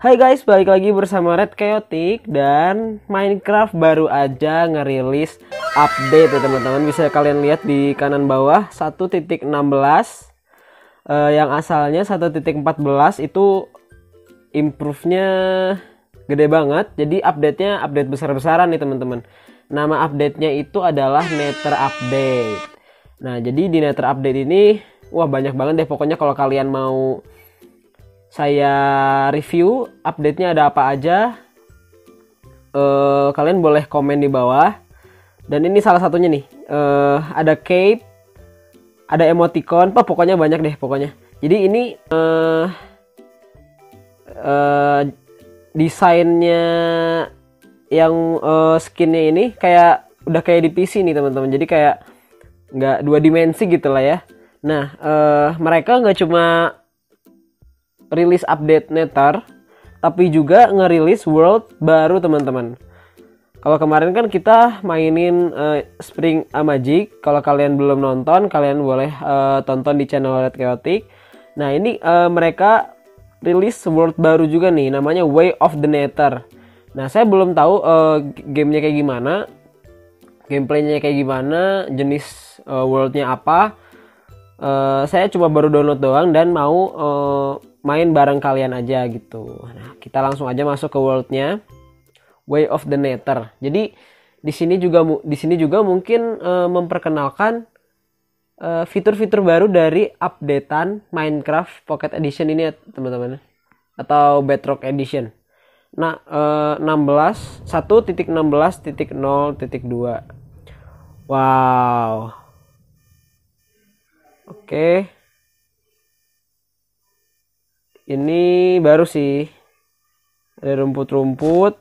Hai guys, balik lagi bersama Red Chaotic dan Minecraft baru aja ngerilis update ya teman-teman. Bisa kalian lihat di kanan bawah 1.16 eh, yang asalnya 1.14 itu improve-nya gede banget. Jadi update-nya update besar-besaran nih teman-teman. Nama update-nya itu adalah Nether Update. Nah, jadi di Nether Update ini wah banyak banget deh pokoknya kalau kalian mau saya review update-nya ada apa aja. Uh, kalian boleh komen di bawah. Dan ini salah satunya nih. Uh, ada cape, ada emoticon, apa oh, pokoknya banyak deh pokoknya. Jadi ini uh, uh, desainnya yang uh, skinnya ini kayak udah kayak di PC nih teman-teman. Jadi kayak nggak dua dimensi gitu lah ya. Nah, uh, mereka nggak cuma rilis update netar, tapi juga ngerilis world baru teman-teman. Kalau kemarin kan kita mainin uh, Spring A Magic, kalau kalian belum nonton kalian boleh uh, tonton di channel Red Chaotic. Nah, ini uh, mereka rilis world baru juga nih namanya Way of the Nether. Nah, saya belum tahu uh, gamenya kayak gimana, gameplaynya kayak gimana, jenis uh, worldnya apa. Uh, saya cuma baru download doang dan mau uh, main bareng kalian aja gitu. Nah, kita langsung aja masuk ke worldnya Way of the Nether. Jadi di sini juga di sini juga mungkin uh, memperkenalkan fitur eh, fitur-fitur baru dari updatean Minecraft Pocket Edition ini ya teman-teman atau Bedrock Edition. Nah, uh, 16 1.16.0.2. Wow. Oke. Okay ini baru sih ada rumput-rumput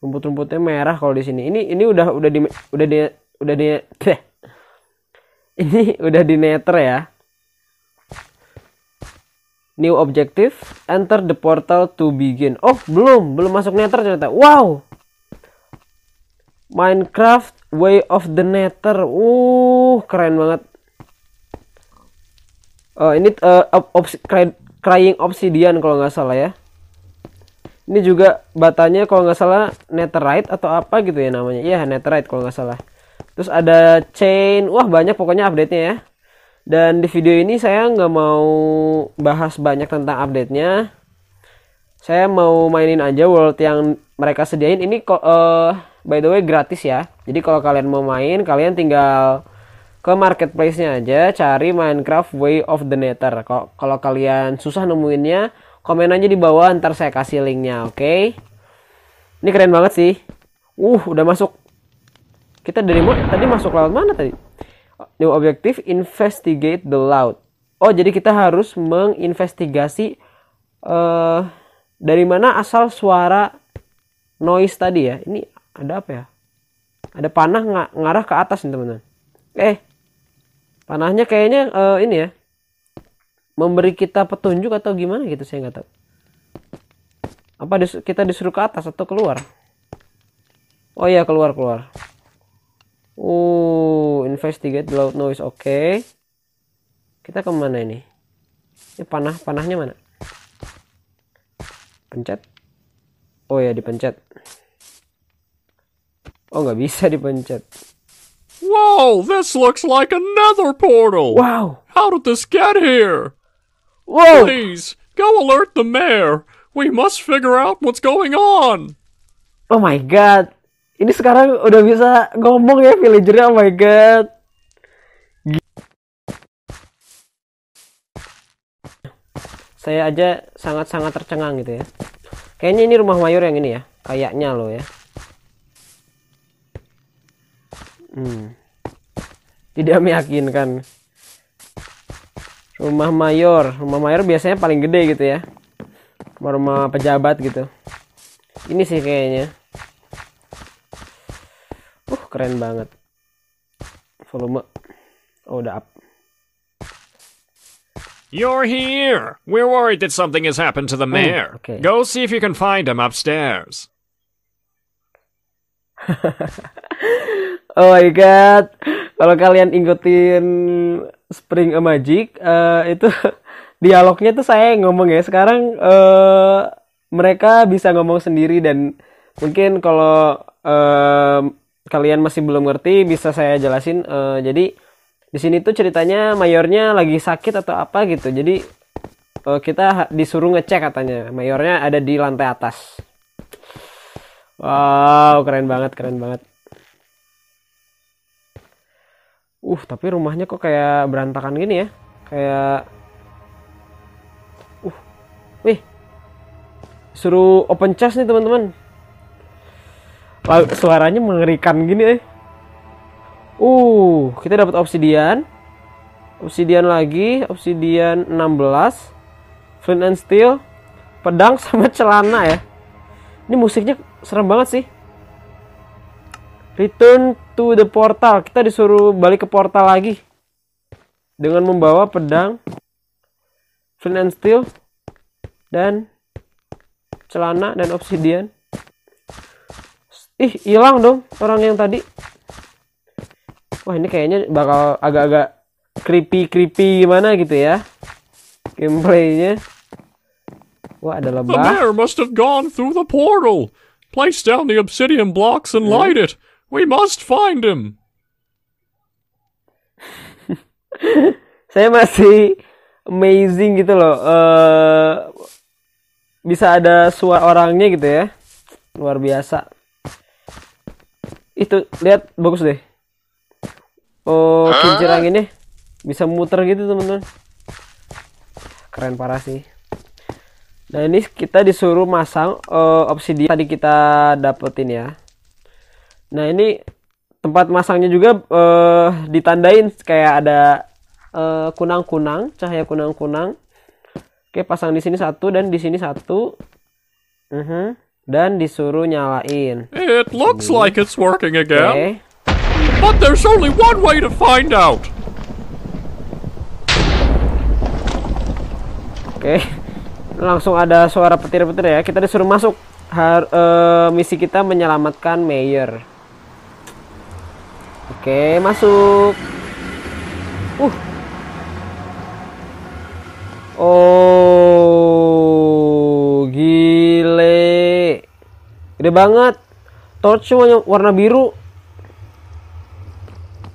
rumput-rumputnya merah kalau di sini ini ini udah udah di udah di udah di ini udah di netter ya new objective enter the portal to begin oh belum belum masuk nether ternyata wow Minecraft way of the nether uh keren banget uh, ini uh, eh, opsi keren Crying Obsidian kalau nggak salah ya. Ini juga batanya kalau nggak salah netherite atau apa gitu ya namanya. Iya netherite kalau nggak salah. Terus ada chain, wah banyak pokoknya update-nya ya. Dan di video ini saya nggak mau bahas banyak tentang update-nya. Saya mau mainin aja world yang mereka sediain. Ini uh, by the way gratis ya. Jadi kalau kalian mau main, kalian tinggal ke marketplace-nya aja cari Minecraft Way of the Nether. Kalau kalian susah nemuinnya, komen aja di bawah ntar saya kasih linknya, oke? Okay? Ini keren banget sih. Uh, udah masuk. Kita dari mana? Tadi masuk laut mana tadi? New objective investigate the laut. Oh, jadi kita harus menginvestigasi uh, dari mana asal suara noise tadi ya. Ini ada apa ya? Ada panah ng ngarah ke atas nih teman-teman. Eh, Panahnya kayaknya uh, ini ya. Memberi kita petunjuk atau gimana gitu saya nggak tahu. Apa dis kita disuruh ke atas atau keluar? Oh iya keluar keluar. Uh, investigate the loud noise. Oke. Okay. Kita kemana ini? Ini panah panahnya mana? Pencet. Oh ya dipencet. Oh nggak bisa dipencet. Whoa, this looks like another portal. Wow. How did this get here? Whoa. Please, go alert the mayor. We must figure out what's going on. Oh my god. Ini sekarang udah bisa ngomong ya villager oh my god. Saya aja sangat-sangat tercengang gitu ya. Kayaknya ini rumah mayor yang ini ya. Kayaknya loh ya. Hmm. Tidak meyakinkan. Rumah mayor, rumah mayor biasanya paling gede gitu ya. Rumah pejabat gitu. Ini sih kayaknya. Uh, keren banget. Volume. Oh, udah up. You're here. We're worried that something has happened to the hmm, mayor. Mm, okay. Go see if you can find him upstairs. Oh my god. Kalau kalian ingetin Spring a Magic uh, itu dialognya tuh saya ngomong ya. Sekarang uh, mereka bisa ngomong sendiri dan mungkin kalau uh, kalian masih belum ngerti bisa saya jelasin. Uh, jadi di sini tuh ceritanya mayornya lagi sakit atau apa gitu. Jadi uh, kita disuruh ngecek katanya. Mayornya ada di lantai atas. Wow, keren banget, keren banget. uh tapi rumahnya kok kayak berantakan gini ya kayak uh wih suruh open chest nih teman-teman suaranya mengerikan gini eh uh kita dapat obsidian obsidian lagi obsidian 16 flint and steel pedang sama celana ya ini musiknya serem banget sih Return to the portal. Kita disuruh balik ke portal lagi. Dengan membawa pedang. Flint and steel. Dan celana dan obsidian. Ih, hilang dong orang yang tadi. Wah, ini kayaknya bakal agak-agak creepy-creepy gimana gitu ya. Gameplaynya. Wah, ada lebah. The mayor must have gone through the portal. Place down the obsidian blocks and iya. light it. We must find him. Saya masih amazing gitu loh. Uh, bisa ada suara orangnya gitu ya. Luar biasa. Itu lihat bagus deh. Oh, kincir ini bisa muter gitu teman-teman. Keren parah sih. Nah, ini kita disuruh masang uh, eh, obsidian tadi kita dapetin ya. Nah ini tempat masangnya juga uh, ditandain kayak ada kunang eh, kunang-kunang, cahaya kunang-kunang. Oke, pasang di sini satu dan di sini satu. Uh mhm. -huh. Dan disuruh nyalain. It looks like it's working again. Okay. But there's only one way to find out. Oke. Okay. Langsung ada suara petir-petir ya. Kita disuruh masuk. Har uh, misi kita menyelamatkan mayor Oke, masuk. Uh. Oh, gile. Gede banget. Torch semuanya warna biru.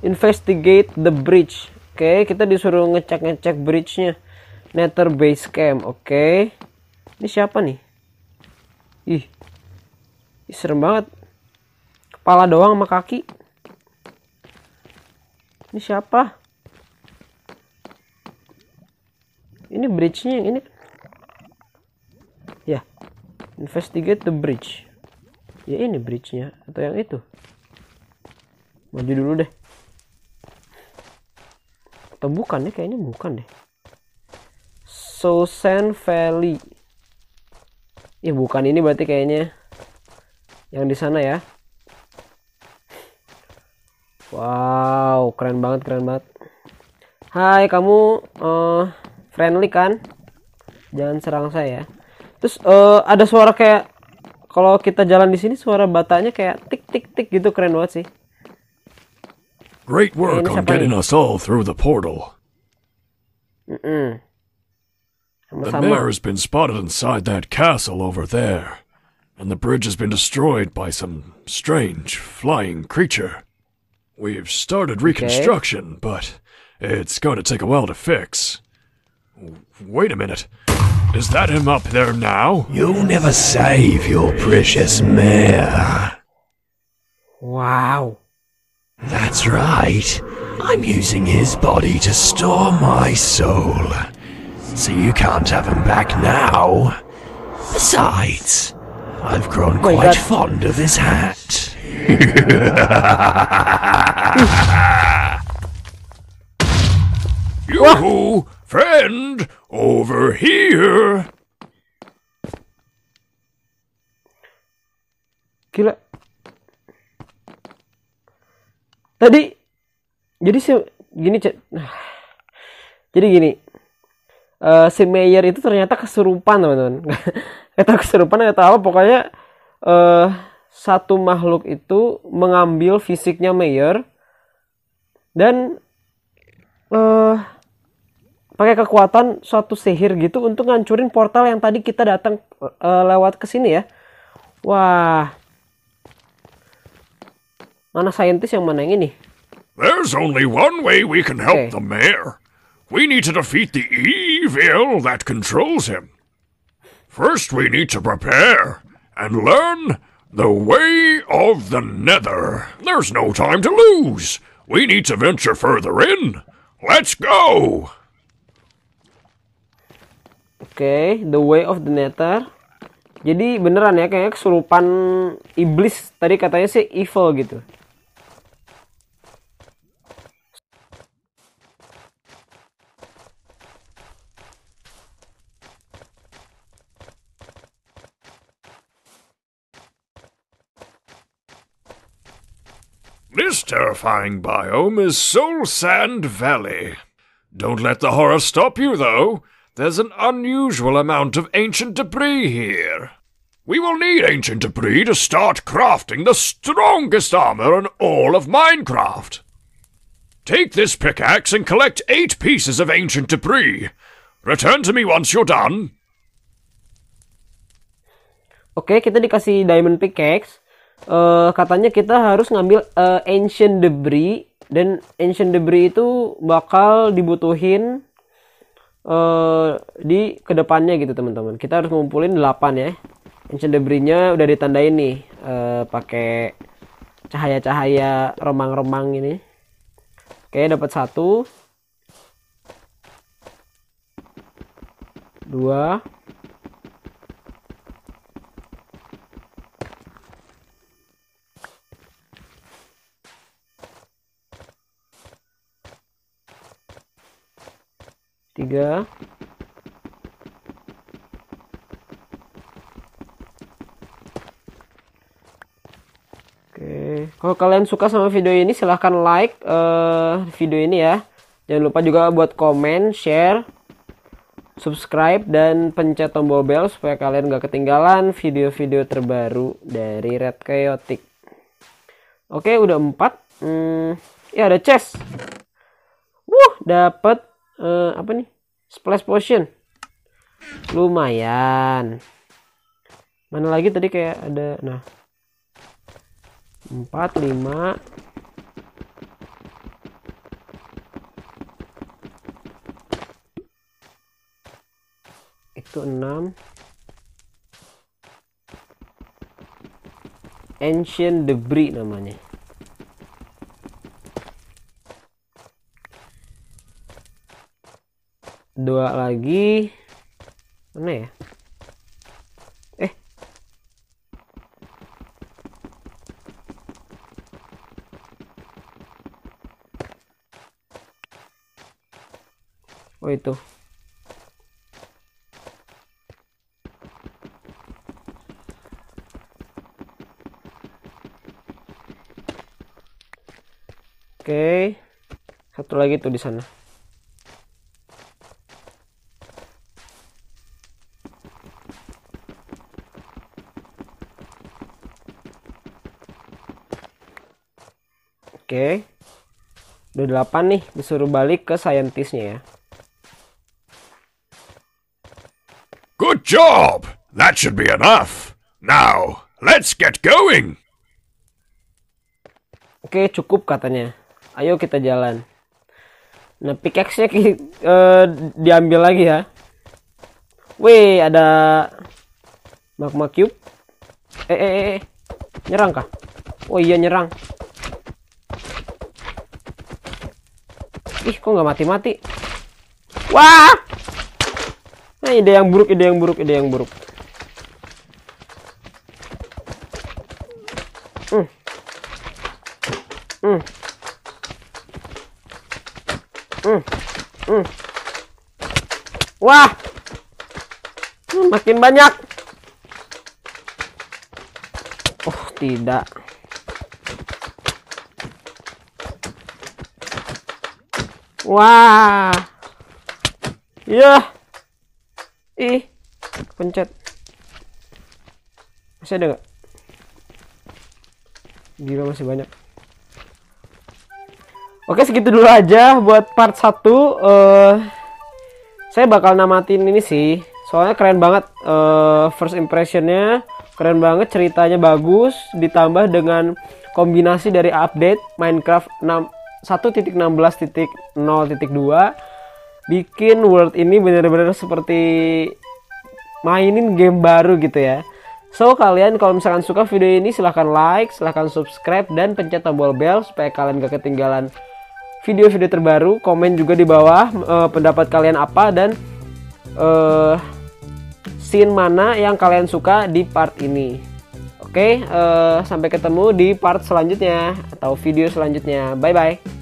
Investigate the bridge. Oke, kita disuruh ngecek-ngecek bridge-nya. Nether Base Camp. Oke. Ini siapa nih? Ih. Ih serem banget. Kepala doang sama kaki ini siapa ini bridge-nya yang ini ya investigate the bridge ya ini bridge-nya atau yang itu maju dulu deh atau bukan ya kayaknya bukan deh So Sousan Valley ya bukan ini berarti kayaknya yang di sana ya wah wow Wow, keren banget, keren banget. Hai, kamu uh, friendly kan? Jangan serang saya. Terus uh, ada suara kayak kalau kita jalan di sini suara batanya kayak tik tik tik gitu keren banget sih. Great work on getting us all through the portal. Mm -mm. has been spotted inside that castle over there, and the bridge has been destroyed by some strange flying creature. We've started reconstruction, okay. but it's going to take a while to fix. Wait a minute. Is that him up there now? You'll never save your precious mare. Wow. That's right. I'm using his body to store my soul. So you can't have him back now. Besides, I've grown Wait, quite fond of his hat. Yoo-hoo! friend, over here. Gila. Tadi jadi si gini jadi gini uh, si Mayer itu ternyata kesurupan teman-teman kata kesurupan atau apa pokoknya uh, satu makhluk itu mengambil fisiknya Mayer dan uh, pakai kekuatan suatu sihir gitu untuk ngancurin portal yang tadi kita datang uh, lewat ke sini ya. Wah. Mana saintis yang mana yang ini? There's only one way we can help okay. the mayor. We need to defeat the evil that controls him. First, we need to prepare and learn The way of the nether. There's no time to lose. We need to venture further in. Let's go! okay, The Way of the Nether. Jadi beneran ya, kayak kesurupan iblis. Tadi katanya sih evil gitu. This terrifying biome is Soul Sand Valley. Don't let the horror stop you, though. There's an unusual amount of ancient debris here. We will need ancient debris to start crafting the strongest armor in all of Minecraft. Take this pickaxe and collect eight pieces of ancient debris. Return to me once you're done. okay, kita dikasih diamond pickaxe. uh, katanya kita harus ngambil uh, ancient debris dan ancient debris itu bakal dibutuhin uh, di kedepannya gitu teman-teman kita harus ngumpulin 8 ya ancient debrisnya udah ditandain nih uh, pakai cahaya-cahaya remang-remang ini oke dapat satu dua tiga oke kalau kalian suka sama video ini silahkan like uh, video ini ya jangan lupa juga buat komen share subscribe dan pencet tombol bell supaya kalian gak ketinggalan video-video terbaru dari Red Chaotic. Oke, udah 4. Hmm, ya ada chest. Wah dapet uh, apa nih splash potion lumayan mana lagi tadi kayak ada nah 4 5 itu 6 ancient debris namanya dua lagi mana ya eh oh itu Oke, satu lagi tuh di sana. Oke. Udah 8 nih, disuruh balik ke scientistnya ya. Good job. That should be enough. Now, let's get going. Oke, cukup katanya. Ayo kita jalan. Nah, pickaxe-nya uh, diambil lagi ya. Wih, ada magma cube. Eh, eh, eh, eh nyerang kah? Oh iya nyerang. Ih, kok nggak mati-mati? Wah! Nah, ide yang buruk, ide yang buruk, ide yang buruk. Hmm. Hmm. Hmm. Hmm. Wah! Makin banyak. Oh, tidak. Wah. iya, Ih. Pencet. Masih ada nggak? Gila masih banyak. Oke segitu dulu aja buat part 1 uh, eh, Saya bakal namatin ini sih Soalnya keren banget uh, first impressionnya Keren banget ceritanya bagus Ditambah dengan kombinasi dari update Minecraft 6 1.16.0.2 bikin world ini bener-bener seperti mainin game baru gitu ya. So kalian kalau misalkan suka video ini silahkan like, silahkan subscribe dan pencet tombol bell supaya kalian gak ketinggalan video-video terbaru. Komen juga di bawah uh, pendapat kalian apa dan uh, scene mana yang kalian suka di part ini. Oke, uh, sampai ketemu di part selanjutnya atau video selanjutnya. Bye bye.